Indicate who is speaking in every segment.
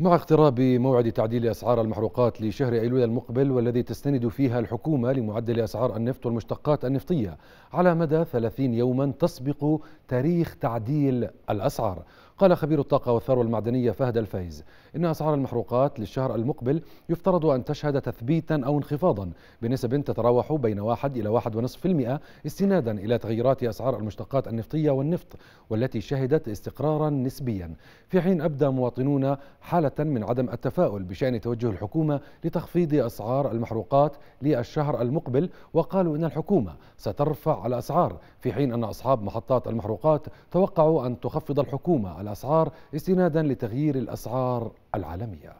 Speaker 1: مع اقتراب موعد تعديل أسعار المحروقات لشهر أيلول المقبل والذي تستند فيها الحكومة لمعدل أسعار النفط والمشتقات النفطية على مدى 30 يوما تسبق تاريخ تعديل الأسعار قال خبير الطاقة والثروة المعدنية فهد الفايز إن أسعار المحروقات للشهر المقبل يفترض أن تشهد تثبيتا أو انخفاضا بنسب تتراوح بين 1 إلى 1.5% استنادا إلى تغيرات أسعار المشتقات النفطية والنفط والتي شهدت استقرارا نسبيا في حين أبدى مواطنون حالة من عدم التفاؤل بشأن توجه الحكومة لتخفيض أسعار المحروقات للشهر المقبل وقالوا إن الحكومة سترفع الأسعار في حين أن أصحاب محطات المحروقات توقعوا أن تخفض الحكومة الأسعار استنادا لتغيير الأسعار العالمية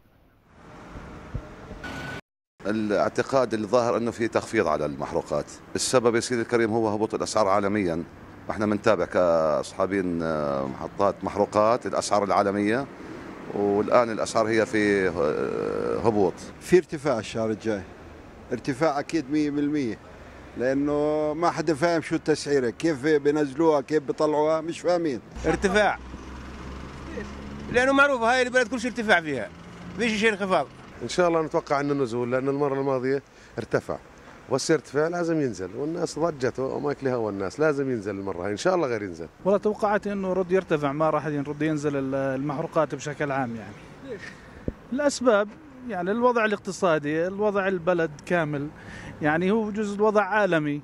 Speaker 2: الاعتقاد الظاهر انه في تخفيض على المحروقات، السبب يا سيدي الكريم هو هبوط الاسعار عالميا، احنا بنتابع كاصحابين آه، محطات محروقات الاسعار العالميه والان الاسعار هي في آه، هبوط.
Speaker 3: في ارتفاع الشهر الجاي. ارتفاع اكيد 100% لانه ما حدا فاهم شو التسعيره، كيف بينزلوها، كيف بيطلعوها، مش فاهمين. ارتفاع
Speaker 4: لانه معروف هاي البلد كل شيء ارتفاع فيها فيش شيء انخفاض ان شاء الله نتوقع انه نزول لان المره الماضيه ارتفع بس ارتفاع لازم ينزل والناس ضجته وماكلها والناس لازم ينزل المره هاي ان شاء الله غير ينزل
Speaker 5: والله توقعت انه رد يرتفع ما راح يرد ينزل المحروقات بشكل عام يعني ليش؟ الاسباب يعني الوضع الاقتصادي الوضع البلد كامل يعني هو بجوز وضع عالمي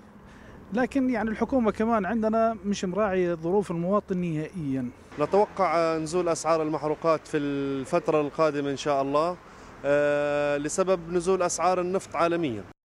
Speaker 5: لكن يعني الحكومه كمان عندنا مش مراعي ظروف المواطن نهائيا نتوقع نزول اسعار المحروقات في الفتره القادمه ان شاء الله آه، لسبب نزول اسعار النفط عالميا